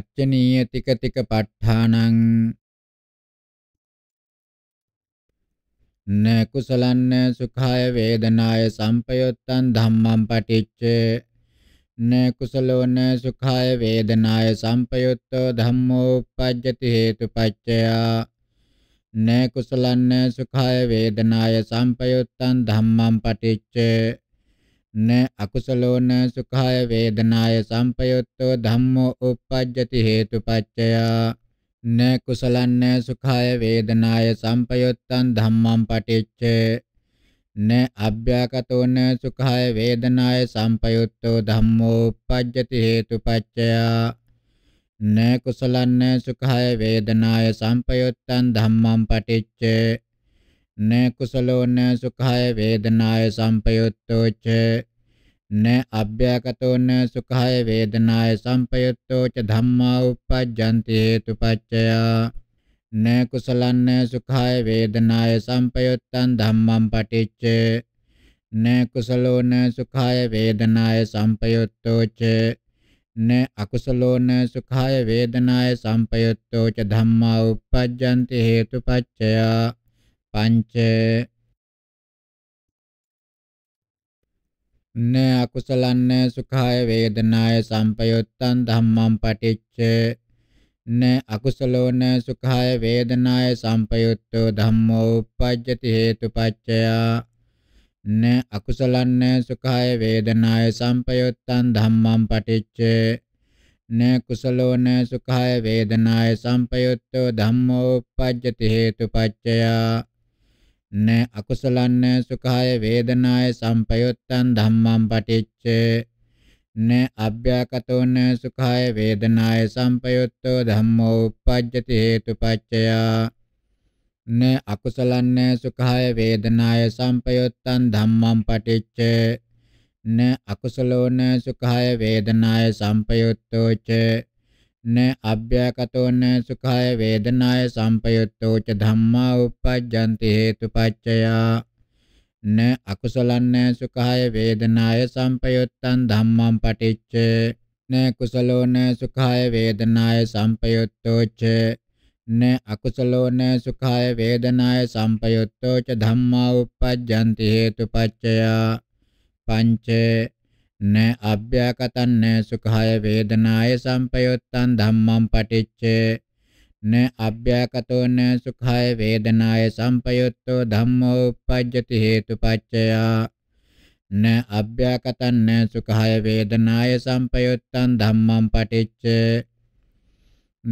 වච්චනීය තික තික ප ဋ ාණං න කුසලන්න සුඛාය වේදනාය සම්පයුත්තං ධම්මං පටිච්ච න කුසලෝන සුඛාය වේදනාය සම්පයුත්තෝ ධම්මෝ uppajjati හේතුපච්චයා න කුසලන්න සුඛාය වේදනාය සම්පයුත්තං ධම්මං පටිච්ච න අකුසලෝන සුඛාය වේදනාය සම්පයුත්තෝ ධම්මෝ uppajjati හේතුපච්චයා න කුසලන්න සුඛාය වේදනාය සම්පයුත්තං ධම්මං පටිච්ච න අභ්‍යාකතෝන සුඛාය වේදනාය සම්පයුත්තෝ ධම්මෝ uppajjati හේතුපච්චයා න කුසලන්න සුඛාය වේදනාය සම්පයුත්තං ධම්මං පටිච්ච न कुशलो न सुखाय वेदनाय सम्पयुक्तोच न अव्यागतो न सुखाय वेदनाय सम्पयुक्तोच धम्म उपजन्ति हेतुपचया न कुशल न सुखाय वेदनाय सम्पयुक्तं धम्मं पटिच न कुशलो न सुखाय वेदनाय सम्पयुक्तोच न अकुशलो न सुखाय वेदनाय सम्पयुक्तोच धम्मा उपजन्ति हेतुपचया පංච න අකුසලන්න සුඛාය වේදනාය සම්පයුත්තං ධම්මං පටිච්ච න අකුසලෝන සුඛාය වේදනාය සම්පයුත්තෝ ධම්මෝ uppajjati හේතුපච්චයා න අකුසලන්න සුඛාය වේදනාය සම්පයුත්තං ධම්මං පටිච්ච න කුසලෝන සුඛාය වේදනාය සම්පයුත්තෝ ධම්මෝ uppajjati හේතුපච්චයා න අකුසලන්න සුඛාය වේදනාය සම්පයුත්තං ධම්මං පටිච්ච න අභ්‍යකතෝන සුඛාය වේදනාය සම්පයුත්තෝ ධම්මෝ uppajjati හේතුපච්චයා න අකුසලන්න සුඛාය වේදනාය සම්පයුත්තං ධම්මං පටිච්ච න අකුසලෝන සුඛාය වේදනාය සම්පයුත්තෝ ච न अभ्याकतो न सुखाय वेदनाय संपयुक्तो च धम्मा उपपद्यन्ते हेतुपच्चया न अकुशलं न सुखाय वेदनाय संपयुक्तं धम्मं पठिच्च न कुशलो न सुखाय वेदनाय संपयुक्तो च न अकुशलो न सुखाय वेदनाय संपयुक्तो च धम्मा उपपद्यन्ते हेतुपच्चया पञ्च න අභ්‍යාකතන්න සුඛාය වේදනාය සම්පයුත්තං ධම්මං පටිච්ච න අභ්‍යාකතෝ න සුඛාය වේදනාය සම්පයුත්තෝ ධම්මෝ uppajjati හේතුපච්චයා න අභ්‍යාකතන්න සුඛාය වේදනාය සම්පයුත්තං ධම්මං පටිච්ච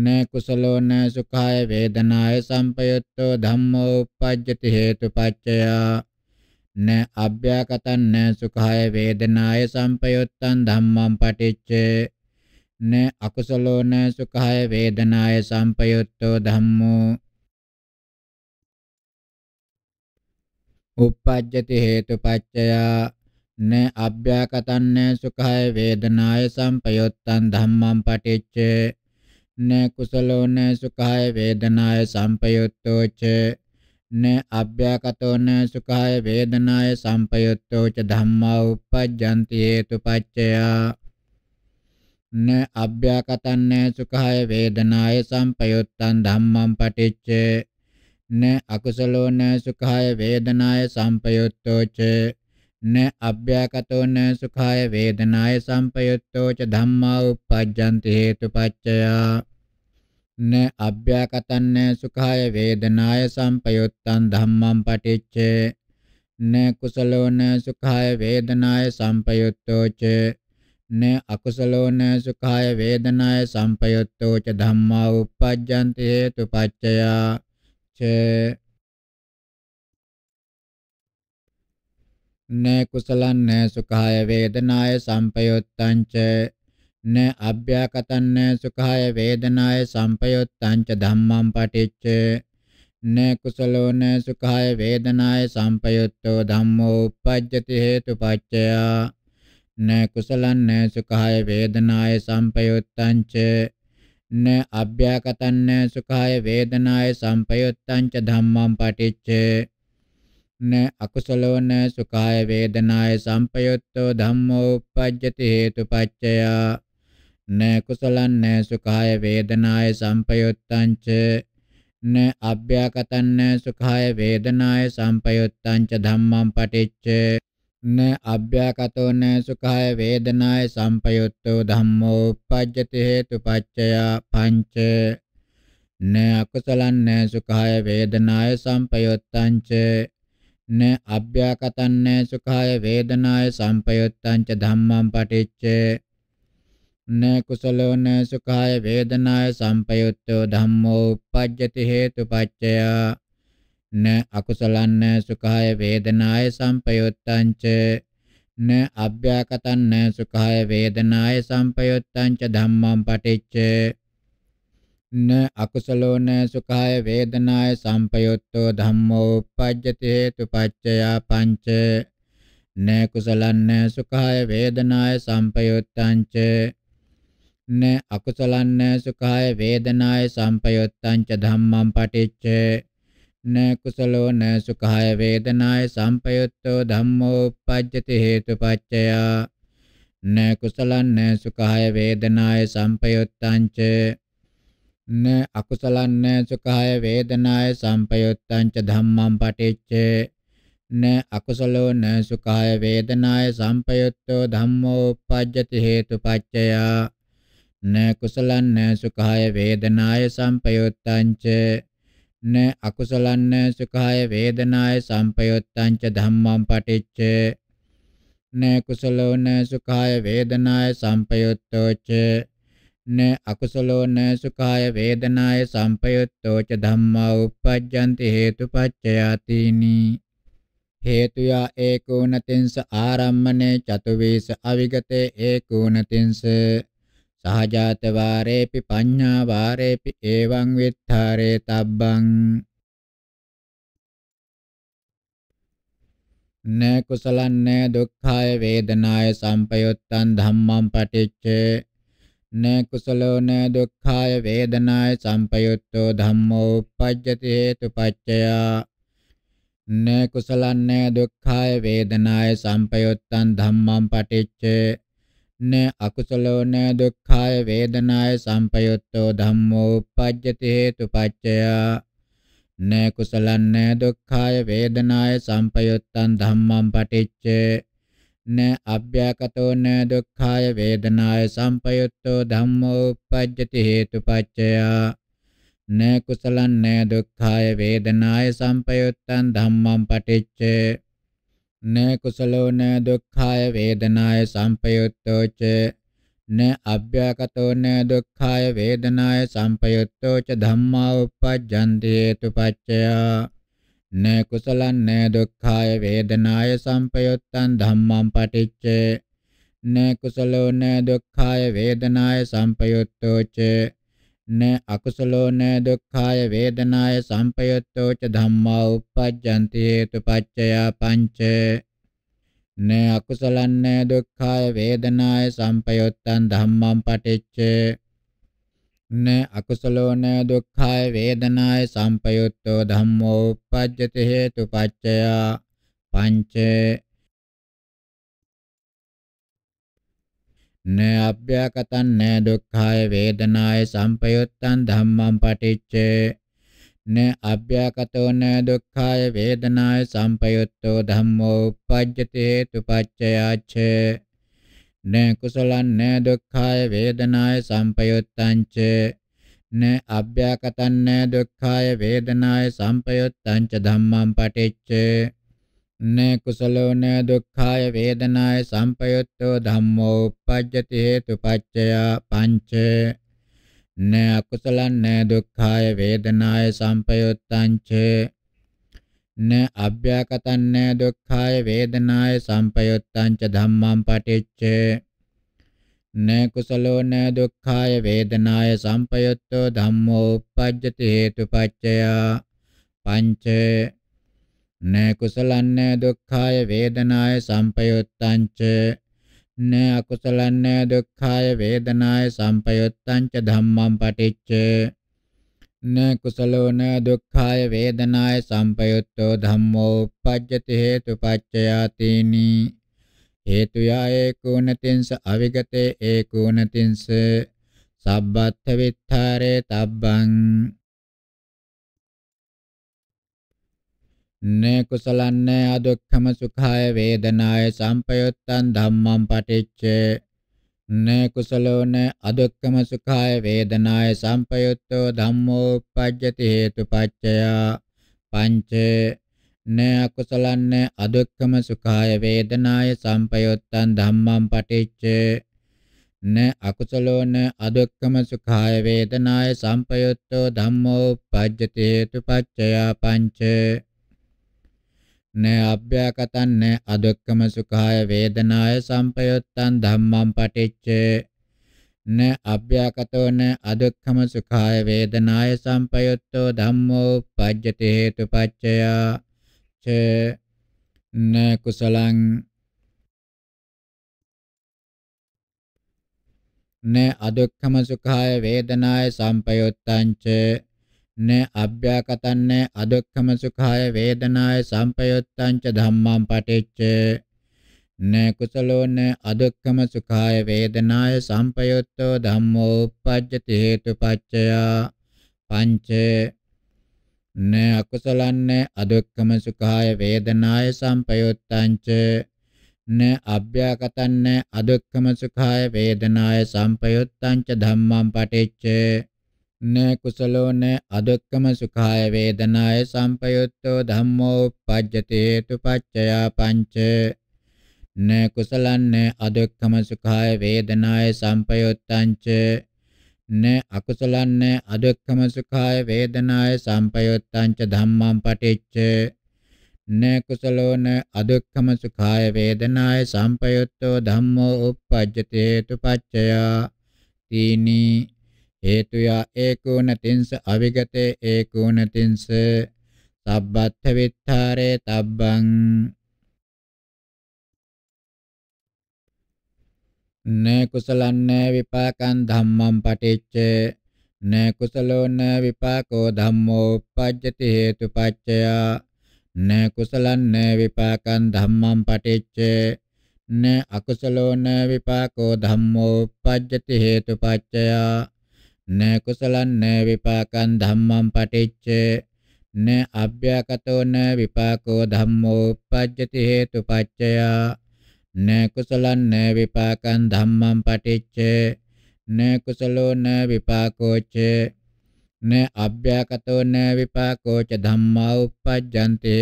න කුසලෝ න සුඛාය වේදනාය සම්පයුත්තෝ ධම්මෝ uppajjati හේතුපච්චයා න අභ්‍යාකතං න සුඛාය වේදනාය සම්පයුත්තං ධම්මං පටිච්ච න අකුසලෝ න සුඛාය වේදනාය සම්පයුත්තෝ ධම්මෝ uppajjati hetupaccaya න අභ්‍යාකතං න සුඛාය වේදනාය සම්පයුත්තං ධම්මං පටිච්ච න කුසලෝ න සුඛාය වේදනාය සම්පයුත්තෝ ච න අභ්‍යකතෝන සුඛාය වේදනාය සම්පයුත්තෝ ච ධම්මා uppajjanti හේතුපච්චය න අභ්‍යකතන්න සුඛාය වේදනාය සම්පයුත්තං ධම්මං පටිච්ච න අකුසලෝන සුඛාය වේදනාය සම්පයුත්තෝ ච න අභ්‍යකතෝන සුඛාය වේදනාය සම්පයුත්තෝ ච ධම්මා uppajjanti හේතුපච්චයා න අභ්‍යාකතන්නේ සුඛාය වේදනාය සම්පයුත්තං ධම්මං පටිච්ච න කුසලෝන සුඛාය වේදනාය සම්පයුත්තෝ ච න අකුසලෝන සුඛාය වේදනාය සම්පයුත්තෝ ච ධම්මා uppajjanti හේතුපච්චයා ච න කුසලං න සුඛාය වේදනාය සම්පයුත්තං ච න අභ්‍යාකතන්න සුඛාය වේදනාය සම්පයොත්තං ච ධම්මං පටිච්ච න කුසලෝන සුඛාය වේදනාය සම්පයොත්තෝ ධම්මෝ uppajjati හේතුපච්චය න කුසලන්න සුඛාය වේදනාය සම්පයොත්තං ච න අභ්‍යාකතන්න සුඛාය වේදනාය සම්පයොත්තං ච ධම්මං පටිච්ච න අකුසලෝන සුඛාය වේදනාය සම්පයොත්තෝ ධම්මෝ uppajjati හේතුපච්චය න කුසලං න සුඛාය වේදනාය සම්පයුත්තං ච න අභ්‍යාකතන්න සුඛාය වේදනාය සම්පයුත්තං ච ධම්මං පටිච්ච න අභ්‍යාකතෝ න සුඛාය වේදනාය සම්පයුත්තෝ ධම්මෝ uppajjati හේතුපච්චය පංච න අකුසලං න සුඛාය වේදනාය සම්පයුත්තං ච න අභ්‍යාකතන්න සුඛාය වේදනාය සම්පයුත්තං ච ධම්මං පටිච්ච न කුසලෝ න සුඛාය වේදනාය සම්පයුත්තෝ ධම්මෝ uppajjati හේතුපච්චය න අකුසලං න සුඛාය වේදනාය සම්පයුත්තං ච න අභ්‍යාකතං න සුඛාය වේදනාය සම්පයුත්තං ච ධම්මං පටිච්ච න අකුසලෝ න සුඛාය වේදනාය සම්පයුත්තෝ ධම්මෝ uppajjati හේතුපච්චය පංච න කුසලං න සුඛාය වේදනාය සම්පයුත්තං ච න අකුසලන්න සුඛාය වේදනාය සම්පයුත්තං ච ධම්මං පටිච්ච න කුසලෝ න සුඛාය වේදනාය සම්පයුත්තෝ ධම්මෝ uppajjati හේතුපච්චයා න කුසලං න සුඛාය වේදනාය සම්පයුත්තං ච න අකුසලං න සුඛාය වේදනාය සම්පයුත්තං ච ධම්මං පටිච්ච න අකුසලෝ න සුඛාය වේදනාය සම්පයුත්තෝ ධම්මෝ uppajjati හේතුපච්චයා න කුසලං න සුඛාය වේදනාය සම්පයුත්තං ච න අකුසලං න සුඛාය වේදනාය සම්පයුත්තං ච ධම්මං පටිච්ච න කුසලෝ න සුඛාය වේදනාය සම්පයුත්තෝ ච න අකුසලෝ න සුඛාය වේදනාය සම්පයුත්තෝ ච ධම්මා uppajjanti හේතුපච්චයාතිනි හේතුයා ඒකෝනතින්ස ආරම්මනේ චතුවේස අවිගතේ ඒකෝනතින්ස සහජාත වාරේපි පඤ්ඤා වාරේපි එවං විත්තරේ තබ්බං න කුසලං න දුක්ඛාය වේදනාය සම්පයුත්තං ධම්මං පටිච්ච න කුසලෝ න දුක්ඛාය වේදනාය සම්පයුත්තෝ ධම්මෝ uppajjati හේතුපච්චයා න කුසලං න දුක්ඛාය වේදනාය සම්පයුත්තං ධම්මං පටිච්ච න අකුසලෝ න දුක්ඛාය වේදනාය සම්පයුත්තෝ ධම්මෝ uppajjati හේතුපච්චය න කුසලං න දුක්ඛාය වේදනාය සම්පයුත්තං ධම්මං පටිච්ච න අභ්‍යකතෝ න දුක්ඛාය වේදනාය සම්පයුත්තෝ ධම්මෝ uppajjati හේතුපච්චය න කුසලං න දුක්ඛාය වේදනාය සම්පයුත්තං ධම්මං පටිච්ච न කුසලෝ න දුක්ඛාය වේදනාය සම්පයුත්තෝ ච න අභ්‍යගතෝ න දුක්ඛාය වේදනාය සම්පයුත්තෝ ච ධම්මා uppajjanti හේතුපච්චයා න කුසලං න දුක්ඛාය වේදනාය සම්පයුත්තං ධම්මං පටිච්චේ න කුසලෝ න දුක්ඛාය වේදනාය සම්පයුත්තෝ ච න අකුසලෝ න දුක්ඛාය වේදනාය සම්පයුත්තෝ ච ධම්මා uppajjanti හේතුපච්චය පංච න අකුසලං න දුක්ඛාය වේදනාය සම්පයුත්තං ධම්මං පටිච්ච න අකුසලෝ න දුක්ඛාය වේදනාය සම්පයුත්තෝ ධම්මෝ uppajjati හේතුපච්චය පංච න අභ්‍යකතං න දුක්ඛාය වේදනාය සම්පයුත්තං ධම්මං පටිච්ච න අභ්‍යකතෝ න දුක්ඛාය වේදනාය සම්පයුත්තෝ ධම්මෝ uppajjate tupaccayacch න කුසලං න දුක්ඛාය වේදනාය සම්පයුත්තං ච න අභ්‍යකතං න දුක්ඛාය වේදනාය සම්පයුත්තං ච ධම්මං පටිච්ච න කුසලෝ න දුක්ඛාය වේදනාය සම්පයුත්තෝ ධම්මෝ uppajjati හේතුපච්චය පංච න අකුසලං න දුක්ඛාය වේදනාය සම්පයුත්තං ච න අභ්‍යකතං න දුක්ඛාය වේදනාය සම්පයුත්තං ච ධම්මං පටිච්ච න කුසලෝ න දුක්ඛාය වේදනාය සම්පයුත්තෝ ධම්මෝ uppajjati හේතුපච්චය පංච න කුසලන්න දුක්ඛාය වේදනාය සම්පයුත්තං ච න අකුසලන්න දුක්ඛාය වේදනාය සම්පයුත්තං ච ධම්මං පටිච්ච න කුසලෝ න දුක්ඛාය වේදනාය සම්පයුත්තෝ ධම්මෝ uppajjati හේතුපච්චයාතේනි හේතු යායේකෝනතින්ස අවිගතේ ඒකෝනතින්ස සබ්බත්ථ විත්තරේ තබ්බං න කුසලන්න අදුක්ඛම සුඛාය වේදනාය සම්පයුත්තං ධම්මං පටිච්ච න කුසලෝන අදුක්ඛම සුඛාය වේදනාය සම්පයුත්තෝ ධම්මෝ uppajjati හේතුපච්චය පංච න අකුසලන්න අදුක්ඛම සුඛාය වේදනාය සම්පයුත්තං ධම්මං පටිච්ච න අකුසලෝන අදුක්ඛම සුඛාය වේදනාය සම්පයුත්තෝ ධම්මෝ uppajjati හේතුපච්චය පංච න අභ්‍යකතං න අදුක්කම සුඛාය වේදනාය සම්පයුත්තං ධම්මං පටිච්ච න අභ්‍යකතෝ න අදුක්කම සුඛාය වේදනාය සම්පයුත්තෝ ධම්මෝ පජ්ජති හේතුපච්චය ච න කුසලං න අදුක්කම සුඛාය වේදනාය සම්පයුත්තං ච න අභ්‍යාකතන්න අදක්ඛම සුඛාය වේදනාය සම්පයුත්තං ච ධම්මං පටිච්ච න කුසලෝන අදක්ඛම සුඛාය වේදනාය සම්පයුත්තෝ ධම්මෝ uppajjati හේතුපච්චයා පංච න අකුසලන්න අදක්ඛම සුඛාය වේදනාය සම්පයුත්තං ච න අභ්‍යාකතන්න අදක්ඛම සුඛාය වේදනාය සම්පයුත්තං ච ධම්මං පටිච්ච න කුසලෝ න අදුක්කම සුඛාය වේදනාය සම්පයුත්තෝ ධම්මෝ uppajjati hetupaccaya panca න කුසලන්න අදුක්කම සුඛාය වේදනාය සම්පයුත්තං ච න අකුසලන්න අදුක්කම සුඛාය වේදනාය සම්පයුත්තං ච ධම්මං පටිච්ච න කුසලෝන අදුක්කම සුඛාය වේදනාය සම්පයුත්තෝ ධම්මෝ uppajjati hetupaccaya තීනී හේතුයා ඒකෝන තින්ස අවිගතේ ඒකෝන තින්ස සබ්බත්ථ විත්තරේ තබ්බං න කුසලන්න විපාකං ධම්මං පටිච්ච න කුසලෝන විපාකෝ ධම්මෝ uppajjati හේතුපච්චයා න කුසලන්න විපාකං ධම්මං පටිච්ච න අකුසලෝන විපාකෝ ධම්මෝ uppajjati හේතුපච්චයා न कुशल न विपाक धम्मं पटिच न अव्याकतो न विपाको धम्मोपज्यति हेतुपाच्यया न कुशल न विपाक धम्मं पटिच न कुशलो न विपाको च न अव्याकतो न विपाको च धम्मा उपपद्यन्ते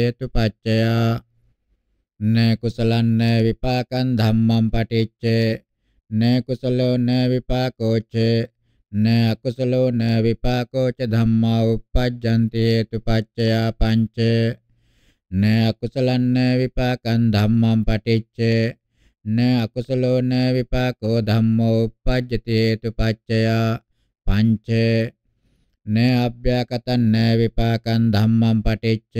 न कुशल न विपाक धम्मं पटिच न कुशलो न विपाको च න අකුසලෝ න විපාකෝ ච ධම්මා uppajjanti hetupaccaya pañce න අකුසලන්න විපාකං ධම්මං පටිච්ච න අකුසලෝ න විපාකෝ ධම්මෝ uppajjati hetupaccaya pañce න අභ්‍යකතං න විපාකං ධම්මං පටිච්ච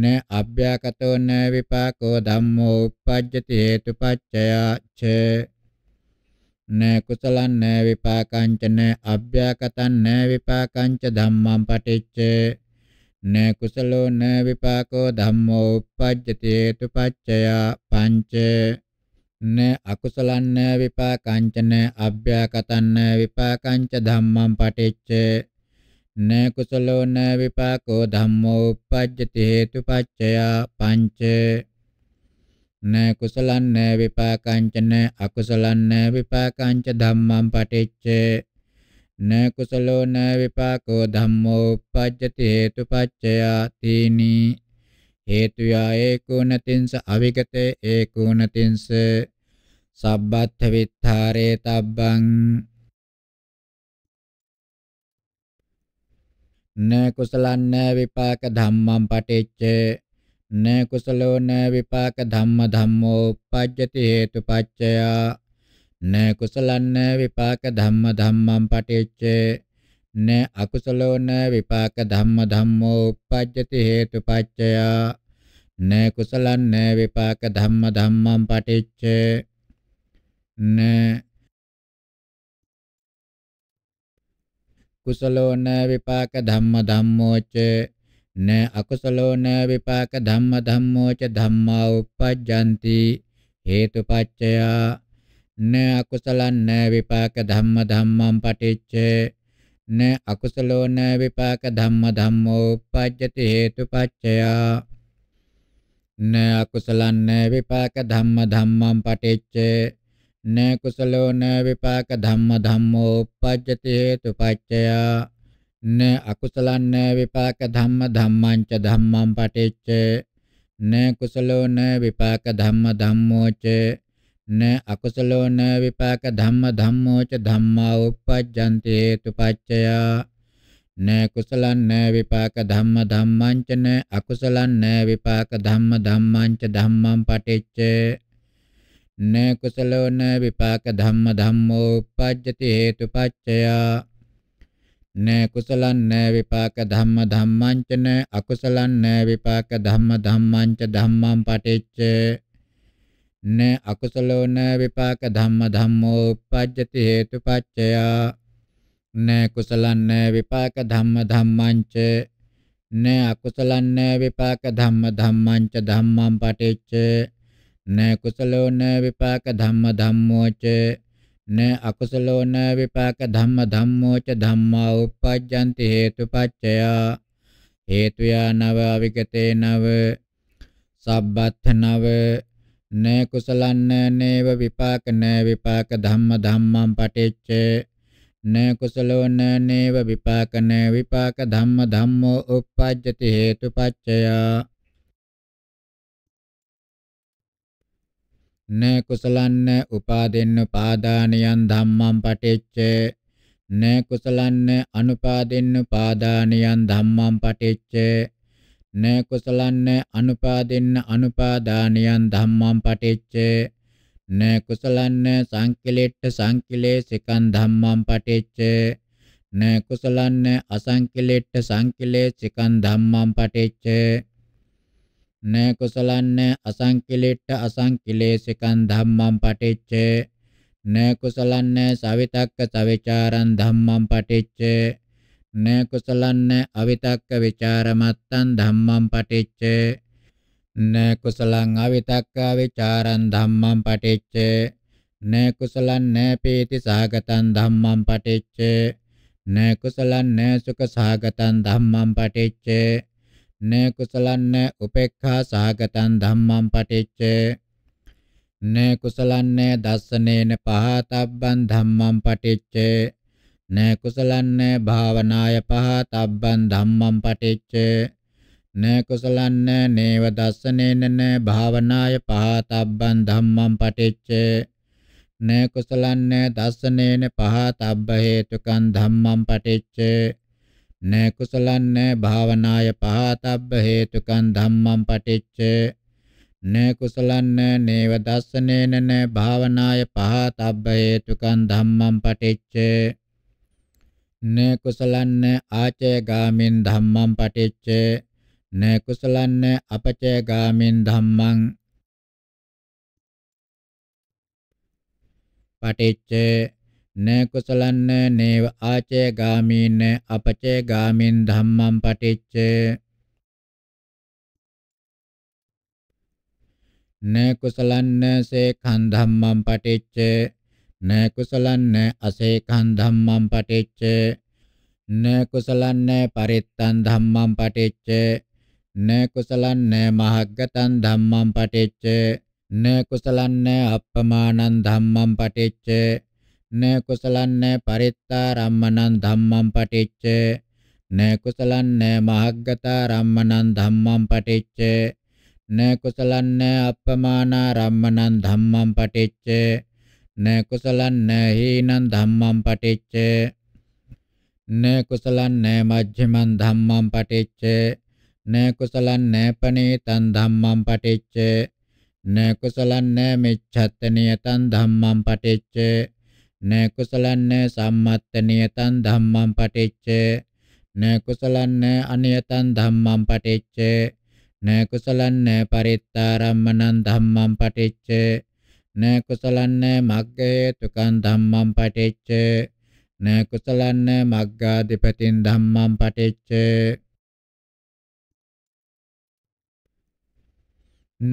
න අභ්‍යකතෝ න විපාකෝ ධම්මෝ uppajjati hetupaccaya ච නෑ කුසලං නෑ විපාකංච නෑ අභ්‍යාකතං නෑ විපාකංච ධම්මං පටිච්ච නෑ කුසලෝ නෑ විපාකෝ ධම්මෝ uppajjati hetupaccaya පංච නෑ අකුසලං නෑ විපාකංච නෑ අභ්‍යාකතං නෑ විපාකංච ධම්මං පටිච්ච නෑ කුසලෝ නෑ විපාකෝ ධම්මෝ uppajjati hetupaccaya පංච න කුසලං න විපාකංච න අකුසලං න විපාකංච ධම්මං පටිච්ච න කුසලෝ න විපාකෝ ධම්මෝ uppajjati hetupaccaya tini හේතුයා ඒකෝනතින්ස අවිගතේ ඒකෝනතින්ස සබ්බත්ථ විත්තරේ තබ්බං න කුසලන්න විපාක ධම්මං පටිච්ච න කුසලෝ න විපාක ධම්ම ධම්මෝ පජ්ජති හේතුපච්චය න කුසලන්න විපාක ධම්ම ධම්මං පටිච්ච න අකුසලෝ න විපාක ධම්ම ධම්මෝ පජ්ජති හේතුපච්චය න කුසලන්න විපාක ධම්ම ධම්මං පටිච්ච න කුසලෝ න විපාක ධම්ම ධම්මෝ ච न अकुशलो न विपाक धम्म धम्मो च धम्मा उपपद्यन्ति हेतुपच्चया न अकुशल न विपाक धम्म धम्मं पठिच्च न अकुशलो न विपाक धम्म धम्मो उपपद्यति हेतुपच्चया न अकुशल न विपाक धम्म धम्मं पठिच्च न कुशलो न विपाक धम्म धम्मो उपपद्यति हेतुपच्चया න අකුසලං න විපාක ධම්ම ධම්මං ච ධම්මං පටිච්ච න කුසලෝ න විපාක ධම්ම ධම්මෝ ච න අකුසලෝ න විපාක ධම්ම ධම්මෝ ච ධම්මා උප්පජ්ජන්ති හේතුපච්චය න කුසලං න විපාක ධම්ම ධම්මං ච න අකුසලං න විපාක ධම්ම ධම්මං ච ධම්මං පටිච්ච න කුසලෝ න විපාක ධම්ම ධම්මෝ උප්පජ්ජති හේතුපච්චය न कुशल न विपाक धम्म धम्मांच न अकुशल न विपाक धम्म धम्मांच धम्मं पटेच न अकुशलो न विपाक धम्म धम्मोपज्यति हेतुपाच्चया न कुशल न विपाक धम्म धम्मांच न अकुशल न विपाक धम्म धम्मांच धम्मं पटेच न कुशलो न विपाक धम्म धम्मोच න අකුසලෝන විපාක ධම්ම ධම්මෝ ච ධම්මා uppajjanti හේතුපච්චය හේතුයා නව අවිගතේ නව සබ්බත් නව න කුසලන්න නේව විපාක න විපාක ධම්ම ධම්මං පටිච්ච න කුසලෝන නේව විපාක න විපාක ධම්ම ධම්මෝ uppajjati හේතුපච්චය න කුසලන්න උපාදෙන්න පාදානියන් ධම්මං පටිච්ච න කුසලන්න අනුපාදෙන්න පාදානියන් ධම්මං පටිච්ච න කුසලන්න අනුපාදෙන්න අනුපාදානියන් ධම්මං පටිච්ච න කුසලන්න සංකිලෙට්ඨ සංකිලේසිකං ධම්මං පටිච්ච න කුසලන්න අසංකිලෙට්ඨ සංකිලේසිකං ධම්මං පටිච්ච න කුසලන්න අසංකිලෙට්ට අසංකිලේසිකං ධම්මං පටිච්ච න කුසලන්න සවිතක්ක සවිචාරං ධම්මං පටිච්ච න කුසලන්න අවිතක්ක විචාරමත්තං ධම්මං පටිච්ච න කුසලං අවිතක්ක විචාරං ධම්මං පටිච්ච න කුසලං න පීති සහගතං ධම්මං පටිච්ච න කුසලං න සුඛ සහගතං ධම්මං පටිච්ච න කුසලන්න උපේක්ඛා සහගතං ධම්මං පටිච්ච න කුසලන්න දස්සනේන පහතබ්බං ධම්මං පටිච්ච න කුසලන්න භාවනාය පහතබ්බං ධම්මං පටිච්ච න කුසලන්න නේව දස්සනේන න භාවනාය පහතබ්බං ධම්මං පටිච්ච න කුසලන්න දස්සනේන පහතබ්බ හේතුකං ධම්මං පටිච්ච නෑ කුසලං නෑ භාවනාය පහතබ්බ හේතුකං ධම්මං පටිච්ච නෑ කුසලං නෑ නේව දස්සනේන නෑ භාවනාය පහතබ්බ හේතුකං ධම්මං පටිච්ච නෑ කුසලං නෑ ආචය ගාමින් ධම්මං පටිච්ච නෑ කුසලං නෑ අපචය ගාමින් ධම්මං පටිච්ච න කුසලන්න නේව ආචේ ගාමීන අපචේ ගාමින් ධම්මං පටිච්ච න කුසලන්න සේඛන් ධම්මං පටිච්ච න කුසලන්න අසේඛන් ධම්මං පටිච්ච න කුසලන්න පරිත්තං ධම්මං පටිච්ච න කුසලන්න මහග්ගතං ධම්මං පටිච්ච න කුසලන්න අප්පමානං ධම්මං පටිච්ච න කුසලං න පරිත්තාරම්මනං ධම්මං පටිච්ච න කුසලං න මහග්ගතාරම්මනං ධම්මං පටිච්ච න කුසලං න අප්පමානාරම්මනං ධම්මං පටිච්ච න කුසලං න හීනං ධම්මං පටිච්ච න කුසලං න මජ්ක්‍ධිමං ධම්මං පටිච්ච න කුසලං න පනේතං ධම්මං පටිච්ච න කුසලං න මෙච්ඡත්තනියතං ධම්මං පටිච්ච න කුසලන්න සම්මත්තනියතං ධම්මං පටිච්ච න කුසලන්න අනියතං ධම්මං පටිච්ච න කුසලන්න පරිත්තාරම්මනං ධම්මං පටිච්ච න කුසලන්න මග්ගේ තුකං ධම්මං පටිච්ච න කුසලන්න මග්ගාධිපතින් ධම්මං පටිච්ච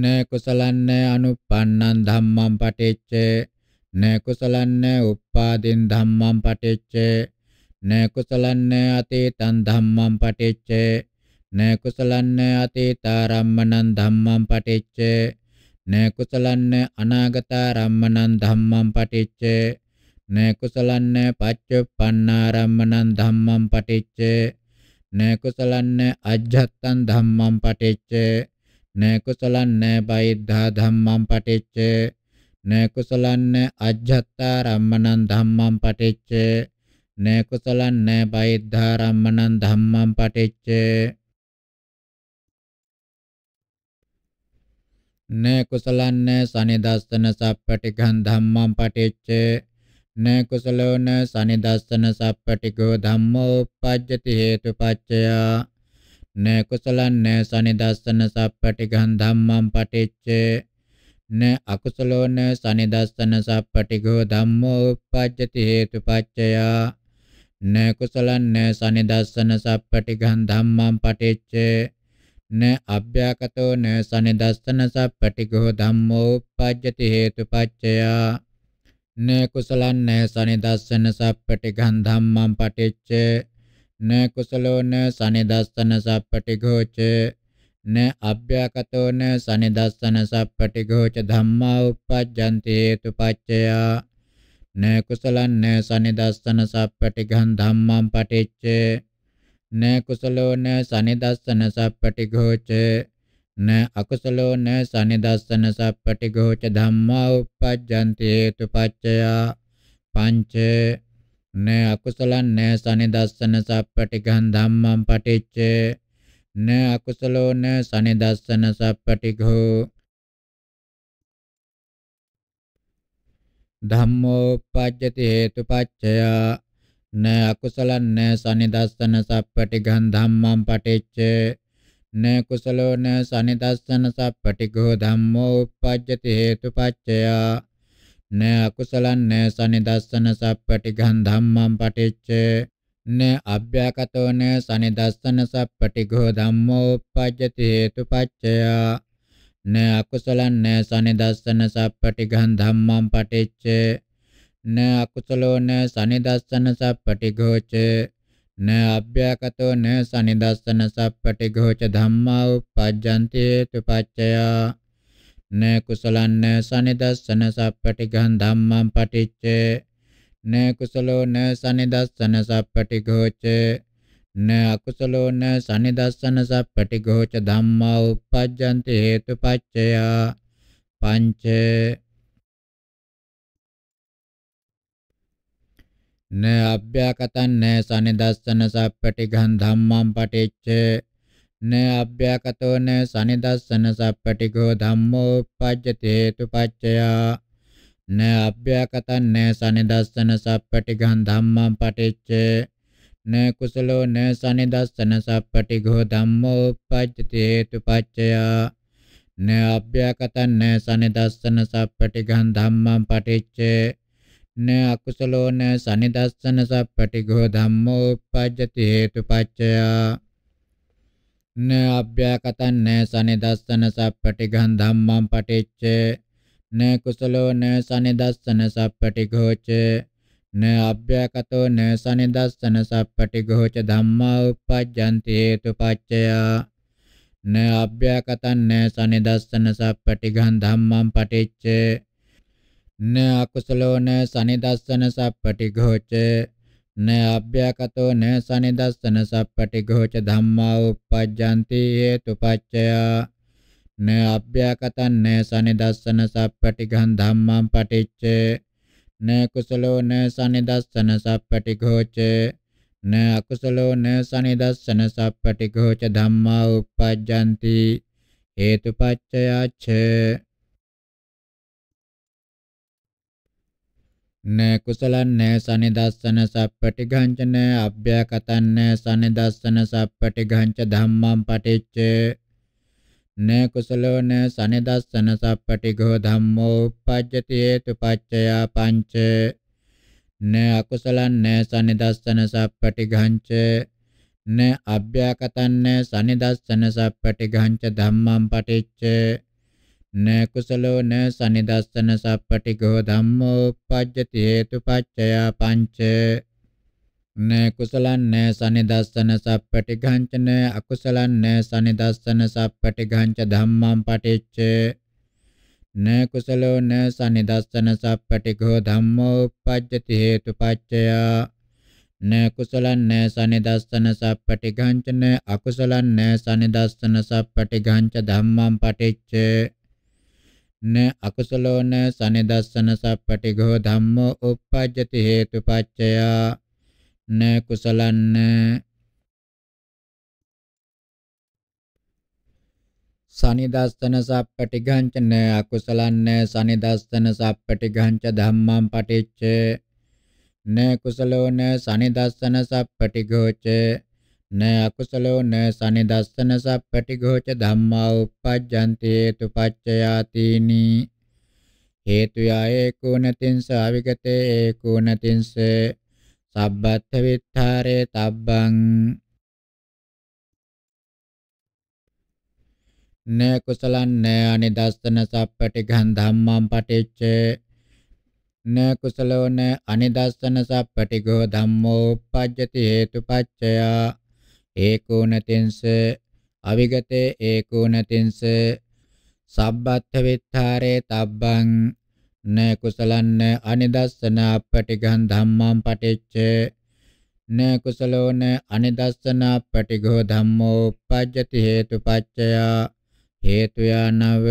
න කුසලන්න අනුප්පන්නං ධම්මං පටිච්ච න කුසලන්න උප්පාදින් ධම්මං පටිච්ච න කුසලන්න අතීතං ධම්මං පටිච්ච න කුසලන්න අතීතාරම්මණං ධම්මං පටිච්ච න කුසලන්න අනාගතාරම්මණං ධම්මං පටිච්ච න කුසලන්න පච්චුප්පන්නාරම්මණං ධම්මං පටිච්ච න කුසලන්න අජ්ජත්තං ධම්මං පටිච්ච න කුසලන්න බයිද්ධා ධම්මං පටිච්ච න කුසලන්න අජ්ජත්තා රම්මනං ධම්මං පටිච්ච න කුසලන්න බයිද්ධා රම්මනං ධම්මං පටිච්ච න කුසලන්න සනිදස්සන සප්පටිඝං ධම්මං පටිච්ච න කුසලෝන සනිදස්සන සප්පටිඝෝ ධම්මෝ uppajjati හේතුපච්චය න කුසලන්න සනිදස්සන සප්පටිඝං ධම්මං පටිච්ච න අකුසලෝන සනිදස්සන සප්පටිගෝ ධම්මෝ uppajjati hetupaccaya න කුසලන්න සනිදස්සන සප්පටිගං ධම්මං පටිච්ච න අභ්‍යාකතෝ න සනිදස්සන සප්පටිගෝ ධම්මෝ uppajjati hetupaccaya න කුසලන්න සනිදස්සන සප්පටිගං ධම්මං පටිච්ච න කුසලෝන සනිදස්සන සප්පටිගෝච න අභ්‍යකතෝ න සනිදස්සන සප්පටිගෝච ධම්මා uppajjanti hetupaccaya න කුසලං න සනිදස්සන සප්පටිගං ධම්මං පටිච්ච න කුසලෝ න සනිදස්සන සප්පටිගෝච න අකුසලෝ න සනිදස්සන සප්පටිගෝච ධම්මා uppajjanti hetupaccaya පංච න අකුසලං න සනිදස්සන සප්පටිගං ධම්මං පටිච්ච න අකුසලෝ න සනිදස්සන සප්පටිඝෝ ධම්මෝ පජ්ජති හේතුපච්චය න අකුසලං න සනිදස්සන සප්පටිඝං ධම්මං පටිච්ච න කුසලෝ න සනිදස්සන සප්පටිඝෝ ධම්මෝ උප්පජ්ජති හේතුපච්චය න අකුසලං න සනිදස්සන සප්පටිඝං ධම්මං පටිච්ච න අභ්‍යකතෝන සනිදස්සන සප්පටිඝෝ ධම්මෝ uppajjati hetupaccaya න අකුසලං න සනිදස්සන සප්පටිඝං ධම්මං පටිච්ච න අකුසලෝ න සනිදස්සන සප්පටිඝෝ ච න අභ්‍යකතෝ න සනිදස්සන සප්පටිඝෝ ච ධම්මා uppajjanti hetupaccaya න කුසලං න සනිදස්සන සප්පටිඝං ධම්මං පටිච්ච න කුසලෝ න සනිදස්සන සප්පටිඝෝච න අකුසලෝ න සනිදස්සන සප්පටිඝෝච ධම්මා uppajjanti හේතුපච්චය පංච න අභ්‍යකතං න සනිදස්සන සප්පටිඝං ධම්මං පටිච්ච න අභ්‍යකතෝ න සනිදස්සන සප්පටිඝෝ ධම්මෝ uppajjati හේතුපච්චය න අභ්‍යකතං න සනිදස්සන සප්පටිඝං ධම්මං පටිච්ච න කුසලෝ න සනිදස්සන සප්පටිඝෝ ධම්මෝ uppajjati hetupaccaya න අභ්‍යකතං න සනිදස්සන සප්පටිඝං ධම්මං පටිච්ච න අකුසලෝ න සනිදස්සන සප්පටිඝෝ ධම්මෝ uppajjati hetupaccaya න අභ්‍යකතං න සනිදස්සන සප්පටිඝං ධම්මං පටිච්ච න කුසලෝ න සනිදස්සන සප්පටිඝෝච න අභ්‍යකතෝ න සනිදස්සන සප්පටිඝෝච ධම්මා uppajjanti hetupaccaya න අභ්‍යකතං න සනිදස්සන සප්පටිඝං ධම්මං පටිච්ච න අකුසලෝ න සනිදස්සන සප්පටිඝෝච න අභ්‍යකතෝ න සනිදස්සන සප්පටිඝෝච ධම්මා uppajjanti hetupaccaya න අභ්‍යාකතන්න සනිදස්සන සප්පටිඝං ධම්මං පටිච්ච න කුසලෝ න සනිදස්සන සප්පටිඝෝච න අකුසලෝ න සනිදස්සන සප්පටිඝෝච ධම්මා උප්පජ්ජಂತಿ හේතුපච්චයාච්ච න කුසලන්න සනිදස්සන සප්පටි ගංචන අභ්‍යකතන්න සනිදස්සන සප්පටි ගංච ධම්මං පටිච්ච න කුසලෝ න සනෙදස්සන සප්පටිඝෝ ධම්මෝ uppajjati hetupaccaya පංච න අකුසලං න සනෙදස්සන සප්පටිඝංච න අභ්‍යාකතං න සනෙදස්සන සප්පටිඝංච ධම්මං පටිච්ච න කුසලෝ න සනිදස්සන සප්පටිගෝ ධම්මෝ uppajjati hetupaccaya පංච න කුසලන්න සනිදස්සන සප්පටි ගංචන අකුසලන්න සනිදස්සන සප්පටි ගංච ධම්මං පටිච්ච න කුසලෝ න සනිදස්සන සප්පටි ගෝ ධම්මෝ uppajjati හේතුපච්චය න කුසලන්න සනිදස්සන සප්පටි ගංචන අකුසලන්න සනිදස්සන සප්පටි ගංච ධම්මං පටිච්ච න අකුසලෝ න සනිදස්සන සප්පටි ගෝ ධම්මෝ uppajjati හේතුපච්චය න කුසලන්න සනිදස්සන සප්පටිඝංච න අකුසලන්න සනිදස්සන සප්පටිඝංච ධම්මං පටිච්ච න කුසලෝ න සනිදස්සන සප්පටිඝෝච න අකුසලෝ න සනිදස්සන සප්පටිඝෝච ධම්මා uppajjanti hetu paccayatini හේතු යායේකෝනතින්ස අවිගතේ ඒකෝනතින්ස සබ්බත්ථ විත්තරේ තබ්බං න කුසලං න අනිදස්සන සප්පටිඝං ධම්මං පටිච්ච න කුසලෝ න අනිදස්සන සප්පටිඝෝ ධම්මෝ uppajjati hetupaccaya ඒකෝනතින්ස අවිගතේ ඒකෝනතින්ස සබ්බත්ථ විත්තරේ තබ්බං න කුසලන්න අනිදස්සන පටිඝං ධම්මං පටිච්ච න කුසලෝන අනිදස්සන පටිඝෝ ධම්මෝ පජ්ජති හේතුපච්චය හේතු යනව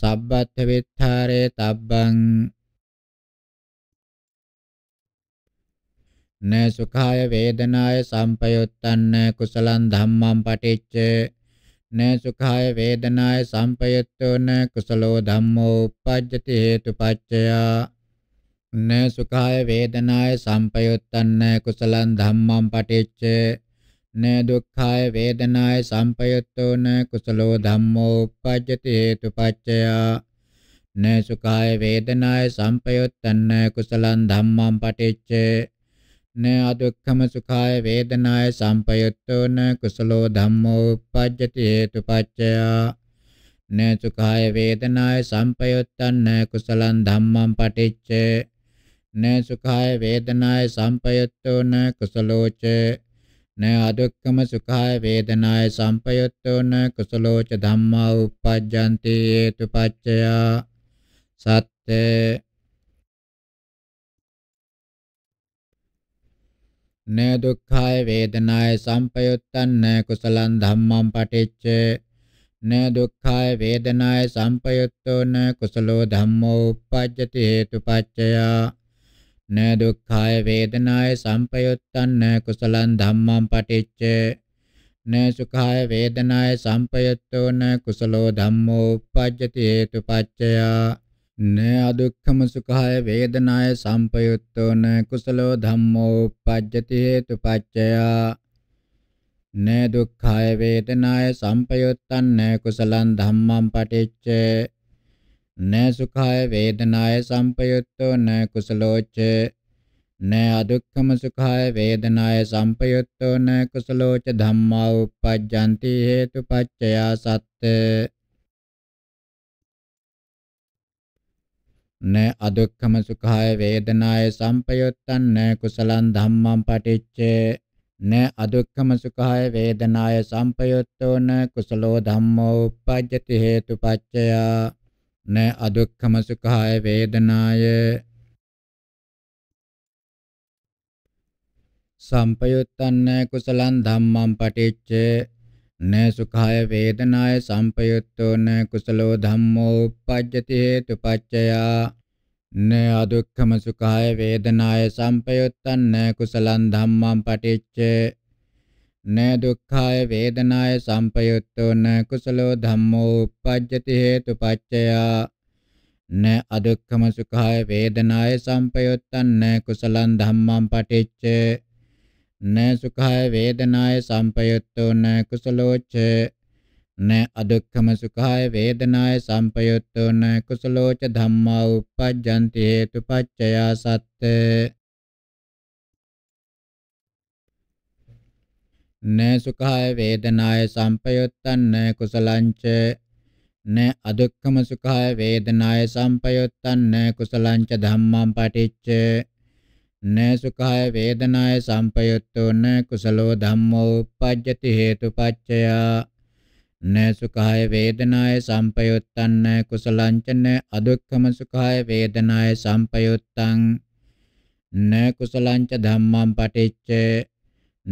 සබ්බත් විත්තරේ තබ්බං න සුඛාය වේදනාය සම්පයුත්තන්න කුසලං ධම්මං පටිච්ච න සුඛාය වේදනාය සම්පයුත්තෝ න කුසලෝ ධම්මෝ uppajjati හේතුපච්චයා න සුඛාය වේදනාය සම්පයුත්තන්න කුසලං ධම්මං පටිච්ච න දුක්ඛාය වේදනාය සම්පයුත්තෝ න කුසලෝ ධම්මෝ uppajjati හේතුපච්චයා න සුඛාය වේදනාය සම්පයුත්තන්න කුසලං ධම්මං පටිච්ච න අදුක්ඛම සුඛාය වේදනාය සම්පයුත්තෝන කුසලෝ ධම්මෝ uppajjati හේතුපච්චය න සුඛාය වේදනාය සම්පයුත්තන්න කුසලං ධම්මං පටිච්ච න සුඛාය වේදනාය සම්පයුත්තෝන කුසලෝච න අදුක්ඛම සුඛාය වේදනාය සම්පයුත්තෝන කුසලෝච ධම්මා uppajjanti හේතුපච්චය සත්‍යේ න දුක්ඛාය වේදනාය සම්පයුත්තං න කුසලං ධම්මං පටිච්ච න දුක්ඛාය වේදනාය සම්පයුත්තෝ න කුසලෝ ධම්මෝ uppajjati හේතුපච්චයා න දුක්ඛාය වේදනාය සම්පයුත්තං න කුසලං ධම්මං පටිච්ච න සුඛාය වේදනාය සම්පයුත්තෝ න කුසලෝ ධම්මෝ uppajjati හේතුපච්චයා න අදුක්ඛම සුඛාය වේදනාය සම්පයුත්තෝන කුසලෝ ධම්මෝ uppajjati hetupaccaya න දුක්ඛාය වේදනාය සම්පයුත්තං න කුසලං ධම්මං පටිච්ච න සුඛාය වේදනාය සම්පයුත්තෝ න කුසලෝච්ච න අදුක්ඛම සුඛාය වේදනාය සම්පයුත්තෝ න කුසලෝච ධම්මා uppajjanti hetupaccaya satte න අදුක්ඛම සුඛාය වේදනාය සම්පයුත්තං න කුසලං ධම්මං පටිච්චේ න අදුක්ඛම සුඛාය වේදනාය සම්පයුත්තෝ න කුසලෝ ධම්මෝ uppajjati හේතුපච්චය න අදුක්ඛම සුඛාය වේදනාය සම්පයුත්තං න කුසලං ධම්මං පටිච්චේ න සුඛාය වේදනාය සම්පයුත්තෝ න කුසලෝ ධම්මෝ uppajjati හේතුපච්චයා න අදුක්ඛම සුඛාය වේදනාය සම්පයුත්තං න කුසලං ධම්මං පටිච්ච න දුක්ඛාය වේදනාය සම්පයුත්තෝ න කුසලෝ ධම්මෝ uppajjati හේතුපච්චයා න අදුක්ඛම සුඛාය වේදනාය සම්පයුත්තං න කුසලං ධම්මං පටිච්ච न सुखाय वेदनाय संपयुक्तो न कुशलोच न अदुःखम सुखाय वेदनाय संपयुक्तो न कुशलोच धम्मा उपजन्ति हेतुपच्चया सत् न सुखाय वेदनाय संपयुक्तं न कुशलञ्च न अदुःखम सुखाय वेदनाय संपयुक्तं न कुशलञ्च धम्मं पठिच्छ න සුඛාය වේදනාය සම්පයුත්තෝ න කුසලෝ ධම්මෝ uppajjati හේතුපච්චයා න සුඛාය වේදනාය සම්පයුත්තං න කුසලං ච න අදුක්ඛම සුඛාය වේදනාය සම්පයුත්තං න කුසලං ච ධම්මං පටිච්ච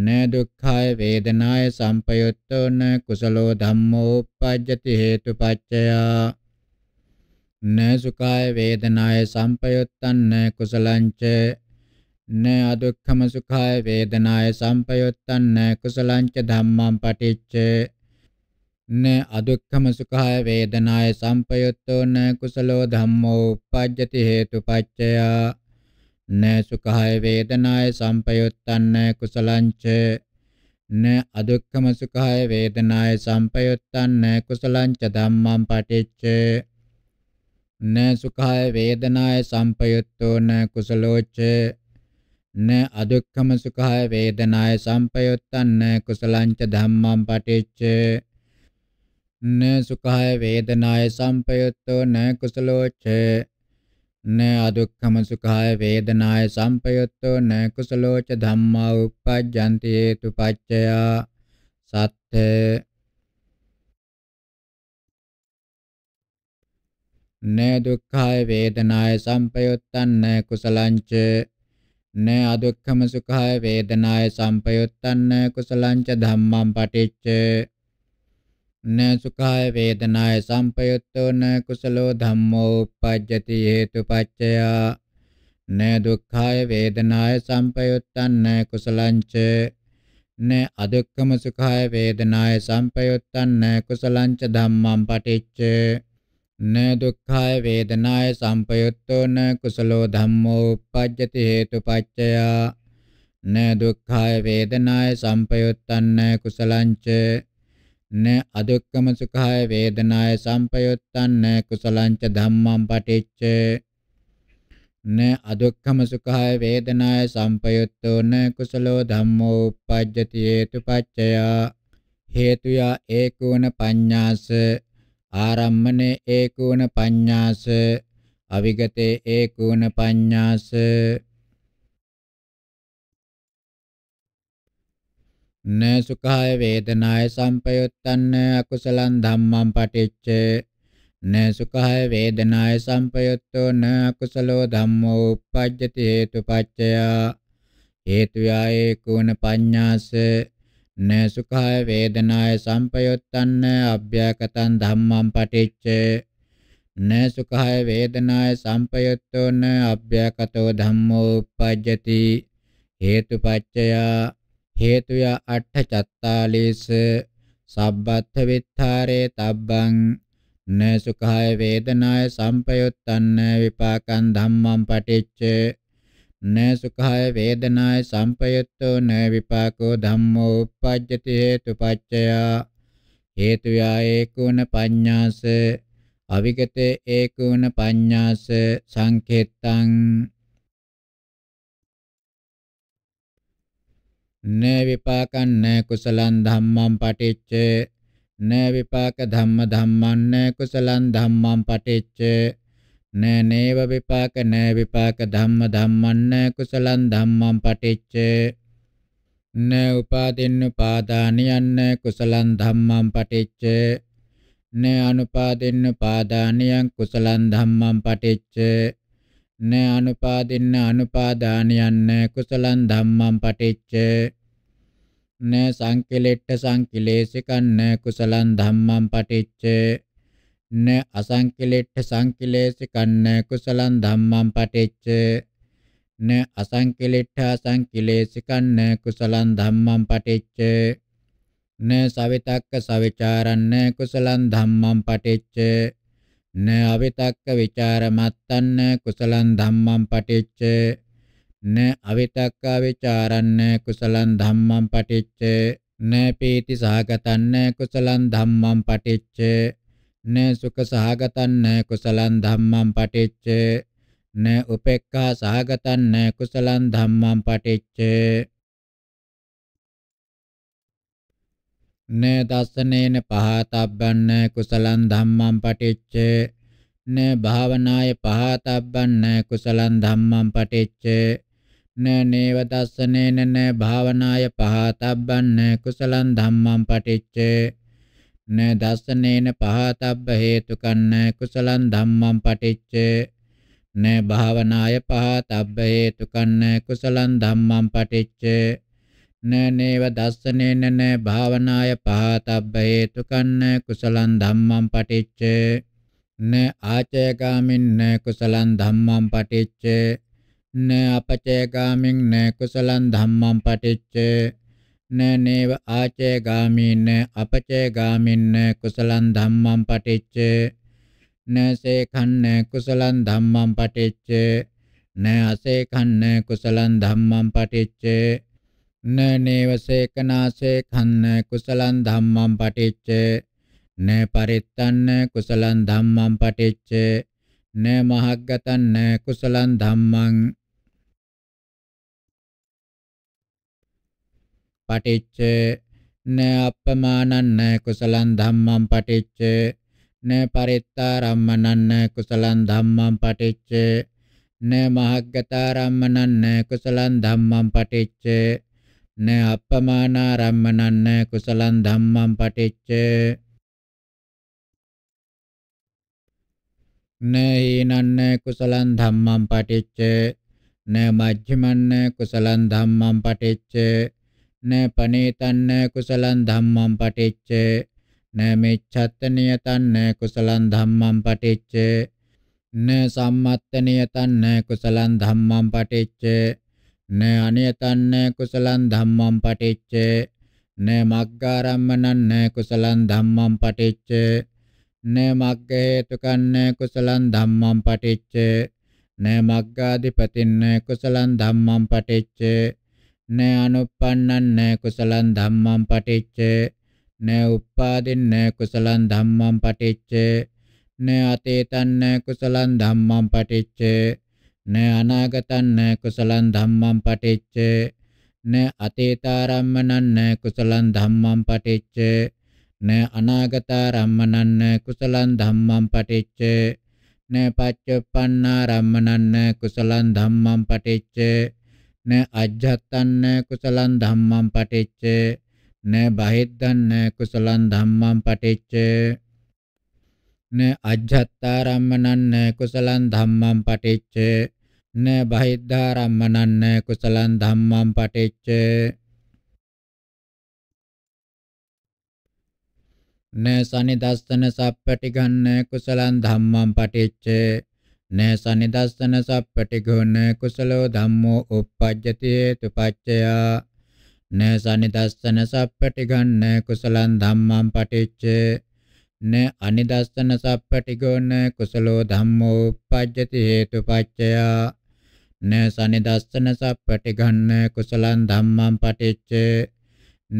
න දුක්ඛාය වේදනාය සම්පයුත්තෝ න කුසලෝ ධම්මෝ uppajjati හේතුපච්චය න සුඛාය වේදනාය සම්පයුත්තං න කුසලං ච න අදුක්ඛම සුඛාය වේදනාය සම්පයුත්තං කුසලං ච ධම්මං පටිච්ච න අදුක්ඛම සුඛාය වේදනාය සම්පයුත්තෝ න කුසලෝ ධම්මෝ උපජ්ජති හේතුපච්චය න සුඛාය වේදනාය සම්පයුත්තං කුසලං ච න අදුක්ඛම සුඛාය වේදනාය සම්පයුත්තං කුසලං ච ධම්මං පටිච්ච න සුඛාය වේදනාය සම්පයුත්තෝ න කුසලෝ ච න අදුක්ඛම සුඛාය වේදනාය සම්පයුත්තං කුසලංච ධම්මං පටිච්ච න සුඛාය වේදනාය සම්පයුත්තෝ න කුසලෝච න අදුක්ඛම සුඛාය වේදනාය සම්පයුත්තෝ න කුසලෝච ධම්මා උප්පජ්ජන්ති හේතුපච්චය සත්‍ය න දුක්ඛාය වේදනාය සම්පයුත්තං කුසලංච න අදුක්ඛම සුඛාය වේදනාය සම්පයුත්තන්න කුසලංච ධම්මං පටිච්ච න සුඛාය වේදනාය සම්පයුත්තෝ න කුසලෝ ධම්මෝ uppajjati හේතුපච්චය න දුක්ඛාය වේදනාය සම්පයුත්තන්න කුසලංච න අදුක්ඛම සුඛාය වේදනාය සම්පයුත්තන්න කුසලංච ධම්මං පටිච්ච න දුක්ඛාය වේදනාය සම්පයුත්තෝ න කුසලෝ ධම්මෝ uppajjati හේතුපච්චයා න දුක්ඛාය වේදනාය සම්පයුත්තන්න කුසලංච න අදුක්කම සුඛාය වේදනාය සම්පයුත්තන්න කුසලංච ධම්මං පටිච්ච න අදුක්කම සුඛාය වේදනාය සම්පයුත්තෝ න කුසලෝ ධම්මෝ uppajjati හේතුපච්චයා හේතුයා ඒකෝන පඤ්ඤාස ආරම්මනේ ඒකෝන පඤ්ඤාස අවිගතේ ඒකෝන පඤ්ඤාස න සුඛාය වේදනාය සම්පයුත්තන්න අකුසලං ධම්මං පටිච්ච න සුඛාය වේදනාය සම්පයුත්තෝ න අකුසලෝ ධම්මෝ uppajjati හේතුපච්චය හේතුයයේ කුණ පඤ්ඤාස න සුඛාය වේදනාය සම්පයොත්තන්න අභ්‍යකතං ධම්මං පටිච්ච න සුඛාය වේදනාය සම්පයොත්තෝ න අභ්‍යකතෝ ධම්මෝ uppajjati හේතුපච්චය හේතුය අට්ඨ චත්තාලීස සබ්බත්ථ විත්තරේ තබ්බං න සුඛාය වේදනාය සම්පයොත්තන්න විපාකං ධම්මං පටිච්ච න සුඛාය වේදනාය සම්පයුත්තෝ න විපාකෝ ධම්මෝ uppajjati හේතුපච්චය හේතු යායේකුණ පඤ්ඤාස අවිගතේ ඒකුණ පඤ්ඤාස සංකේත්තං න විපාකං න කුසලං ධම්මං පටිච්ච න විපාක ධම්ම ධම්මං න කුසලං ධම්මං පටිච්ච න නේව විපාක න විපාක ධම්ම ධම්මන්න කුසලං ධම්මං පටිච්ච න උපාදින්න පාදානියන්න කුසලං ධම්මං පටිච්ච න අනුපාදින්න පාදානියං කුසලං ධම්මං පටිච්ච න අනුපාදින්න අනුපාදානියන්න කුසලං ධම්මං පටිච්ච න සංකිලෙට්ට සංකිලේසිකන්න කුසලං ධම්මං පටිච්ච න අසංකලෙට්ඨ සංකලේශිකන්න කුසලං ධම්මං පටිච්ච න අසංකලෙට්ඨ අසංකලේශිකන්න කුසලං ධම්මං පටිච්ච න සවිතක්ක සවිචාරන්න කුසලං ධම්මං පටිච්ච න අවිතක්ක විචාරමත්තන්න කුසලං ධම්මං පටිච්ච න අවිතක්ක විචාරන්න කුසලං ධම්මං පටිච්ච න පීති සහගතන්න කුසලං ධම්මං පටිච්ච න සුඛ සහගතං න කුසලං ධම්මං පටිච්ච න උපේක්ඛා සහගතං න කුසලං ධම්මං පටිච්ච න දස්සනේන පහතබ්බං න කුසලං ධම්මං පටිච්ච න භාවනාය පහතබ්බං න කුසලං ධම්මං පටිච්ච න නේව දස්සනේන න භාවනාය පහතබ්බං න කුසලං ධම්මං පටිච්ච න දසනේන පහතබ්බ හේතුකන්න කුසලං ධම්මං පටිච්ච න භාවනාය පහතබ්බ හේතුකන්න කුසලං ධම්මං පටිච්ච න නේව දසනේන න භාවනාය පහතබ්බ හේතුකන්න කුසලං ධම්මං පටිච්ච න ආචයගාමින් න කුසලං ධම්මං පටිච්ච න අපචයගාමින් න කුසලං ධම්මං පටිච්ච නේව ආචේ ගාමින්න අපචේ ගාමින්න කුසලං ධම්මං පටිච්ච නසේ කන්න කුසලං ධම්මං පටිච්ච න අසේ කන්න කුසලං ධම්මං පටිච්ච න නේවසේකනාසේ කන්න කුසලං ධම්මං පටිච්ච න පරිත්තන්න කුසලං ධම්මං පටිච්ච න මහග්ගතන්න කුසලං ධම්මං පටිච්ච න අපමානන්න කුසලං ධම්මං පටිච්ච න පරිත්තාරම්මනන්න කුසලං ධම්මං පටිච්ච න මහග්ගතාරම්මනන්න කුසලං ධම්මං පටිච්ච න අපමානාරම්මනන්න කුසලං ධම්මං පටිච්ච න හීනන්න කුසලං ධම්මං පටිච්ච න මජ්ක්‍ධිමන්න කුසලං ධම්මං පටිච්ච න පනේතන්න කුසලං ධම්මං පටිච්ච න මෙච්ඡත්තනියතන්න කුසලං ධම්මං පටිච්ච න සම්මත්තනියතන්න කුසලං ධම්මං පටිච්ච න අනියතන්න කුසලං ධම්මං පටිච්ච න මග්ගාරම්මනන්න කුසලං ධම්මං පටිච්ච න මග්ග හේතුකන්න කුසලං ධම්මං පටිච්ච න මග්ගාධිපතින්න කුසලං ධම්මං පටිච්ච න අනුප්පන්නං න කුසලං ධම්මං පටිච්ච න උප්පාදින් න කුසලං ධම්මං පටිච්ච න අතීතං න කුසලං ධම්මං පටිච්ච න අනාගතං න කුසලං ධම්මං පටිච්ච න අතීතාරම්මනං න කුසලං ධම්මං පටිච්ච න අනාගතාරම්මනං න කුසලං ධම්මං පටිච්ච න පච්චුප්පන්නාරම්මනං න කුසලං ධම්මං පටිච්ච න අජ්ජත්තන්න කුසලං ධම්මං පටිච්ච න බහිද්දන්න කුසලං ධම්මං පටිච්ච න අජ්ජත්තාරම්මනන්න කුසලං ධම්මං පටිච්ච න බහිද්දාරම්මනන්න කුසලං ධම්මං පටිච්ච න සනිදස්සන සප්පටි ගන්න කුසලං ධම්මං පටිච්ච න සනිදස්සන සප්පටිඝොන කුසලෝ ධම්මෝ uppajjati hetupaccaya න සනිදස්සන සප්පටිඝන්න කුසලං ධම්මං පටිච්ච න අනිදස්සන සප්පටිඝොන කුසලෝ ධම්මෝ uppajjati hetupaccaya න සනිදස්සන සප්පටිඝන්න කුසලං ධම්මං පටිච්ච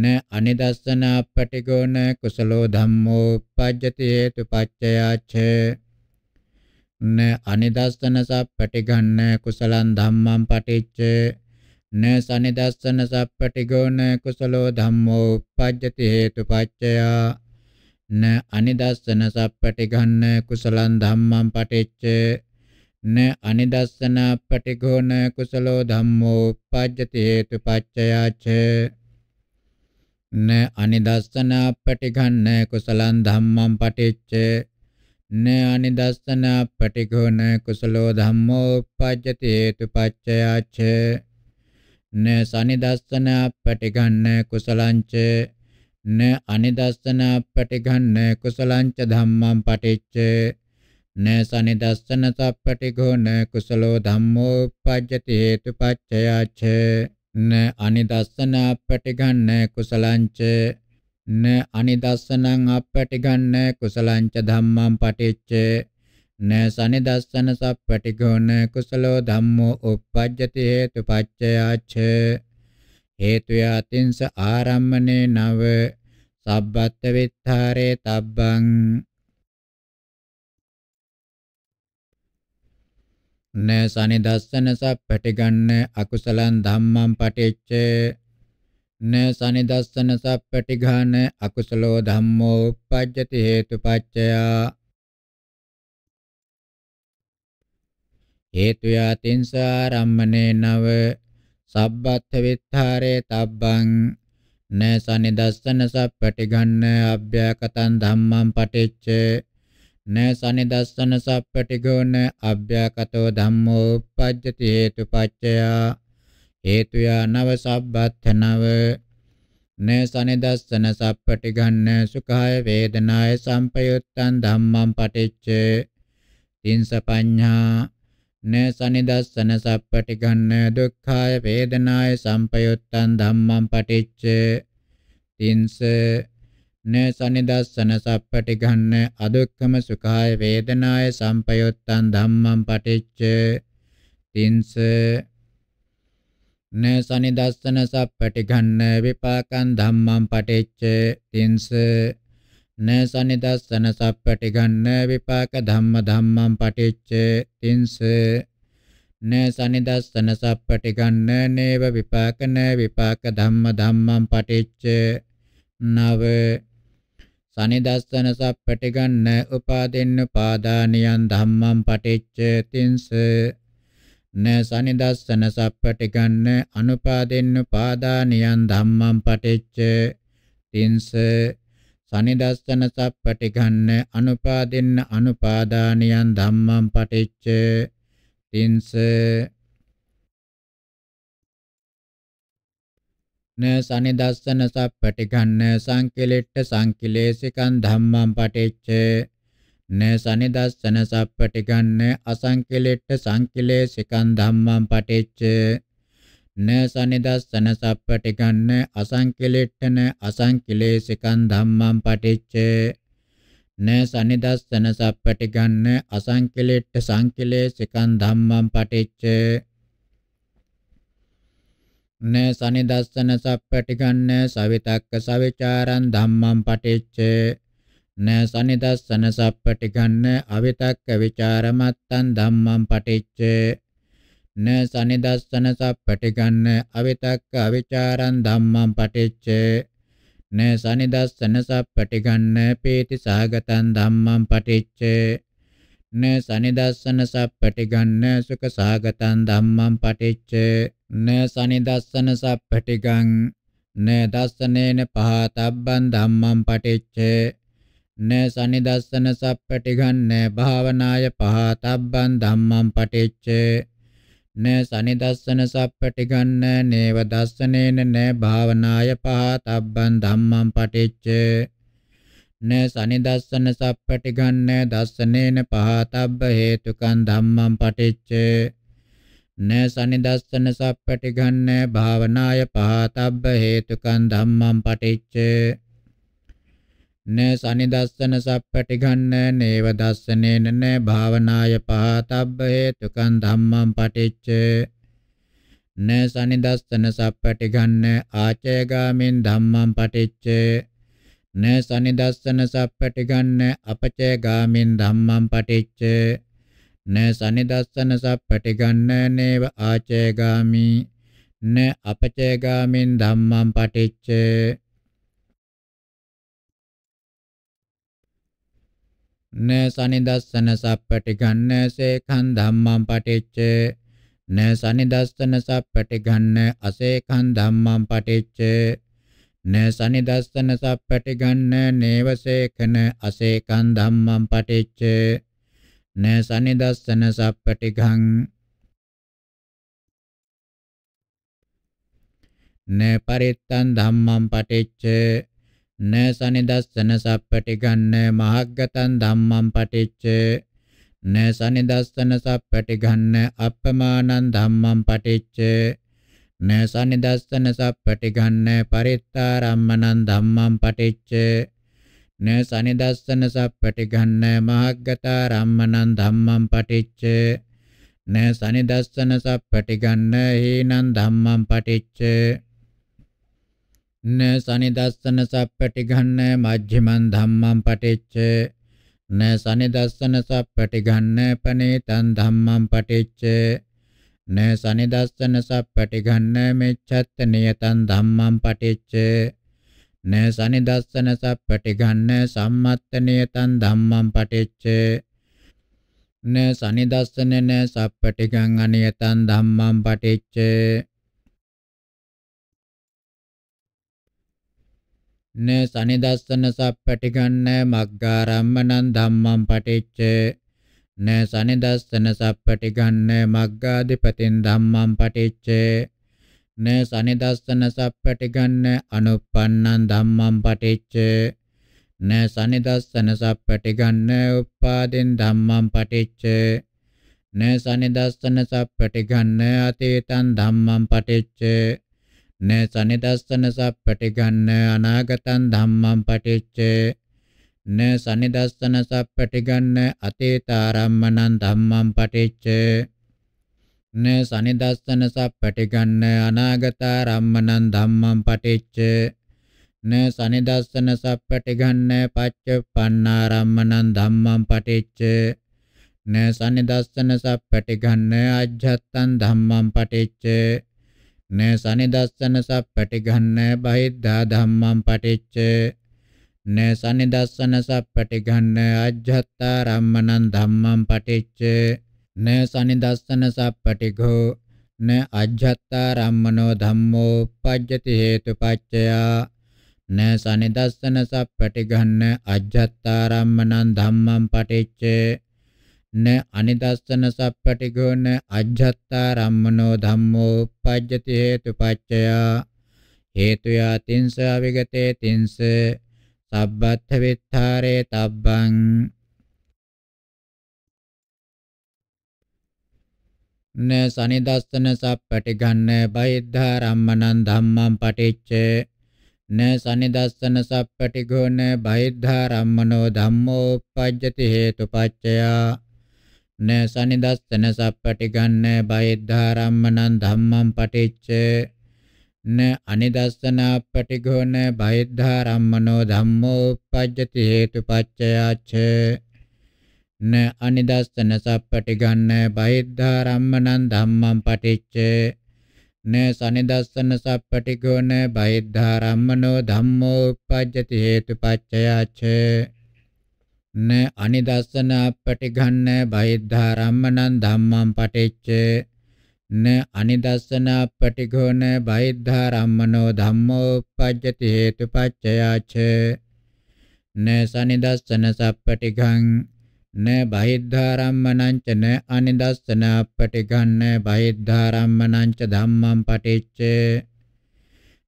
න අනිදස්සන අපටිගෝන කුසලෝ ධම්මෝ uppajjati hetupaccaya න අනිදස්සනස පටිඝන්න කුසලං ධම්මං පටිච්ච න සනිදස්සන සප්පටිගෝන කුසලෝ ධම්මෝ උපජ්ජති හේතුපච්චය න අනිදස්සන සප්පටිඝන්න කුසලං ධම්මං පටිච්ච න අනිදස්සන පටිඝෝන කුසලෝ ධම්මෝ උපජ්ජති හේතුපච්චයාච න අනිදස්සන පටිඝන්න කුසලං ධම්මං පටිච්ච න අනිදස්සන පටිඝෝන කුසලෝ ධම්මෝ uppajjati hetupaccayacch න සනිදස්සන පටිඝන්න කුසලංච න අනිදස්සන පටිඝන්න කුසලංච ධම්මං පටිච්ච න සනිදස්සන සප්පටිඝෝන කුසලෝ ධම්මෝ uppajjati hetupaccayacch න අනිදස්සන පටිඝන්න කුසලංච න අනිදස්සනං අපපටිගන්න කුසලංච ධම්මං පටිච්ච න සනිදස්සන සප්පටිගෝන කුසලෝ ධම්මෝ uppajjati හේතුපච්චයාච හේතු යතින්ස ආරම්මනේ නව සබ්බත් විත්තරේ තබ්බං න සනිදස්සන සප්පටිගන්න අකුසලං ධම්මං පටිච්ච න සනිදස්සන සප්පටිඝාන අකුසලෝ ධම්මෝ uppajjati හේතුපච්චයා හේතු යතින්සාරම්මනේ නව සබ්බත් විත්තරේ තබ්බං න සනිදස්සන සප්පටිඝන්න අභ්‍යකතං ධම්මං පටිච්ච න සනිදස්සන සප්පටිඝෝන අභ්‍යකතෝ ධම්මෝ uppajjati හේතුපච්චයා හේතුය නව සබ්බත් නව නසනෙදස්සන සප්පටිගන්න සුඛාය වේදනාය සම්පයුත්තං ධම්මං පටිච්ච තින්සපඤ්ඤා නසනෙදස්සන සප්පටිගන්න දුක්ඛාය වේදනාය සම්පයුත්තං ධම්මං පටිච්ච තින්ස නසනෙදස්සන සප්පටිගන්න අදුක්ඛම සුඛාය වේදනාය සම්පයුත්තං ධම්මං පටිච්ච තින්ස න සනිදස්සන සප්පටිඝන්න විපාකං ධම්මං පටිච්ච තින්ස න සනිදස්සන සප්පටිඝන්න විපාක ධම්ම ධම්මං පටිච්ච තින්ස න සනිදස්සන සප්පටිඝන්න නේව විපාකන විපාක ධම්ම ධම්මං පටිච්ච නව සනිදස්සන සප්පටිඝන්න උපාදෙන්න පාදානියන් ධම්මං පටිච්ච තින්ස න සනිදස්සන සප්පටිගන්න අනුපාදෙන්න පාදානියන් ධම්මං පටිච්ච තින්ස සනිදස්සන සප්පටිගන්න අනුපාදෙන්න අනුපාදානියන් ධම්මං පටිච්ච තින්ස න සනිදස්සන සප්පටිගන්න සංකිලිට්ඨ සංකිලේසිකං ධම්මං පටිච්ච න සනිදස්සන සප්පටිගන්න අසංකලෙට්ට සංකලේශිකං ධම්මං පටිච්ච න සනිදස්සන සප්පටිගන්න අසංකලෙට්ටන අසංකලේශිකං ධම්මං පටිච්ච න සනිදස්සන සප්පටිගන්න අසංකලෙට්ට සංකලේශිකං ධම්මං පටිච්ච න සනිදස්සන සප්පටිගන්න සවිතක්ක සවිචාරං ධම්මං පටිච්ච න සනිදස්සන සප්පටිගන්න අවිතක්ක ਵਿਚාරමත්තන් ධම්මං පටිච්ච න සනිදස්සන සප්පටිගන්න අවිතක්ක අවිචාරං ධම්මං පටිච්ච න සනිදස්සන සප්පටිගන්න පීති සහගතං ධම්මං පටිච්ච න සනිදස්සන සප්පටිගන්න සුඛ සහගතං ධම්මං පටිච්ච න සනිදස්සන සප්පටිගං න දස්සනේන පහතබ්බං ධම්මං පටිච්ච න සනිදස්සන සප්පටිඝන්න භාවනාය පහතබ්බං ධම්මං පටිච්ච න සනිදස්සන සප්පටිඝන්න නේව දස්සනේන න භාවනාය පහතබ්බං ධම්මං පටිච්ච න සනිදස්සන සප්පටිඝන්න දස්සනේන පහතබ්බ හේතුකං ධම්මං පටිච්ච න සනිදස්සන සප්පටිඝන්න භාවනාය පහතබ්බ හේතුකං ධම්මං පටිච්ච න සනිදස්සන සප්පටි ගන්න නේව දස්සනේන න භාවනාය පහතබ්බ හේතුකං ධම්මං පටිච්ච න සනිදස්සන සප්පටි ගන්න ආචයගාමින් ධම්මං පටිච්ච න සනිදස්සන සප්පටි ගන්න අපචයගාමින් ධම්මං පටිච්ච න සනිදස්සන සප්පටි ගන්න නේව ආචයගාමි න අපචයගාමින් ධම්මං පටිච්ච න සනිදස්සන සප්පටිගන්න සේඛන් ධම්මං පටිච්ච න සනිදස්සන සප්පටිගන්න අසේඛන් ධම්මං පටිච්ච න සනිදස්සන සප්පටිගන්න නේවසේඛන අසේඛන් ධම්මං පටිච්ච න සනිදස්සන සප්පටිගං න පරිත්තං ධම්මං පටිච්ච න සනිදස්සන සප්පටිගන්න මහග්ගතං ධම්මං පටිච්ච න සනිදස්සන සප්පටිගන්න අප්පමානං ධම්මං පටිච්ච න සනිදස්සන සප්පටිගන්න පරිත්තාරම්මනං ධම්මං පටිච්ච න සනිදස්සන සප්පටිගන්න මහග්ගතාරම්මනං ධම්මං පටිච්ච න සනිදස්සන සප්පටිගන්න හේනං ධම්මං පටිච්ච න සනිදස්සන සප්පටි ගන්න මජ්ජිමන් ධම්මං පටිච්ච න සනිදස්සන සප්පටි ගන්න පනේතං ධම්මං පටිච්ච න සනිදස්සන සප්පටි ගන්න මෙච්ඡත් නියතං ධම්මං පටිච්ච න සනිදස්සන සප්පටි ගන්න සම්මත්ත නියතං ධම්මං පටිච්ච න සනිදස්සන න සප්පටි ගන්න අනියතං ධම්මං පටිච්ච න සනිදස්සන සප්පටිගන්න මග්ගාරම්මනං ධම්මං පටිච්ච න සනිදස්සන සප්පටිගන්න මග්ගාධිපතින් ධම්මං පටිච්ච න සනිදස්සන සප්පටිගන්න අනුප්පන්නං ධම්මං පටිච්ච න සනිදස්සන සප්පටිගන්න උප්පාදින් ධම්මං පටිච්ච න සනිදස්සන සප්පටිගන්න අතීතං ධම්මං පටිච්ච න සනිදස්සනස පටිගන්න අනාගතං ධම්මං පටිච්චේ න සනිදස්සන සප්පටිගන්න අතීතාරම්මනං ධම්මං පටිච්ච න සනිදස්සන සප්පටිගන්න අනාගතාරම්මනං ධම්මං පටිච්ච න සනිදස්සන සප්පටිගන්න පච්චප්පන්නාරම්මනං ධම්මං පටිච්ච න සනිදස්සන සප්පටිගන්න අජ්ජත්තං ධම්මං පටිච්ච න සනිදස්සන සප්පටිඝන්න බහිද්ධා ධම්මං පටිච්ච න සනිදස්සන සප්පටිඝන්න අජ්ජත්තා රම්මනං ධම්මං පටිච්ච න සනිදස්සන සප්පටිඝෝ න අජ්ජත්තා රම්මනෝ ධම්මෝ පජ්ජති හේතුපච්චයා න සනිදස්සන සප්පටිඝන්න අජ්ජත්තා රම්මනං ධම්මං පටිච්ච න අනිදස්සන සප්පටිගෝන අජ්ජත්තා රම්මනෝ ධම්මෝ uppajjati හේතුපච්චය හේතු යතින්ස අවිගතේ තින්ස සබ්බත්ථ විත්තරේ තබ්බං න සනිදස්සන සප්පටි ගන්න බයිද්ධා රම්මනං ධම්මං පටිච්ච න සනිදස්සන සප්පටි ගොන බයිද්ධා රම්මනෝ ධම්මෝ uppajjati හේතුපච්චයා න සනිදස්සන සප්පටිගන්න බයිද්ධාරම්මනං ධම්මං පටිච්ච න අනිදස්සන පටිඝෝන බයිද්ධාරම්මනෝ ධම්මෝ උපජ්ජති හේතුපච්චයාච්ච න අනිදස්සන සප්පටිගන්න බයිද්ධාරම්මනං ධම්මං පටිච්ච න සනිදස්සන සප්පටිඝෝන බයිද්ධාරම්මනෝ ධම්මෝ උපජ්ජති හේතුපච්චයාච්ච න අනිදස්සන පටිඝන්න බහිද්ධාරම්මනං ධම්මං පටිච්ච න අනිදස්සන පටිඝෝන බහිද්ධාරම්මනෝ ධම්මෝ uppajjati hetupaccayach න සනිදස්සන සප්පටිඝං න බහිද්ධාරම්මනං ච න අනිදස්සන පටිඝන්න බහිද්ධාරම්මනං ච ධම්මං පටිච්ච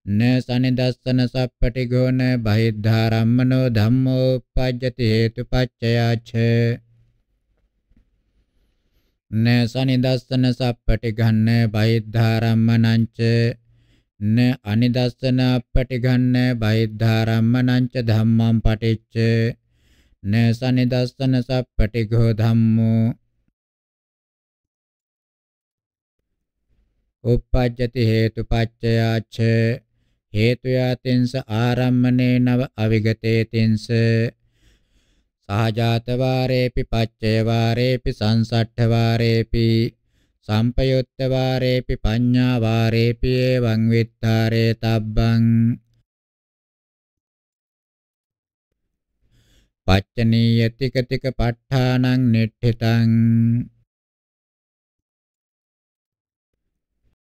න සනිදස්සන සප්පටිගෝන බහිද්ධාරම්මනෝ ධම්මෝ උපජ්ජති හේතුපච්චයාච න සනිදස්සන සප්පටිගන්න බහිද්ධාරම්මනංච න අනිදස්සන අපටිගන්න බහිද්ධාරම්මනංච ධම්මං පටිච්ච න සනිදස්සන සප්පටිගෝ ධම්මෝ උපජ්ජති හේතුපච්චයාච හේතුයාතෙන්ස ආරම්මනේ නව අවිගතේතෙන්ස සහජාත වාරේපි පච්චේ වාරේපි සංසට්ඨ වාරේපි සම්පයුත්ත වාරේපි පඤ්ඤා වාරේපි එවං විත්තරේ තබ්බං පච්චනීයතික තික ප ဋ ාණං නිට්ඨිතං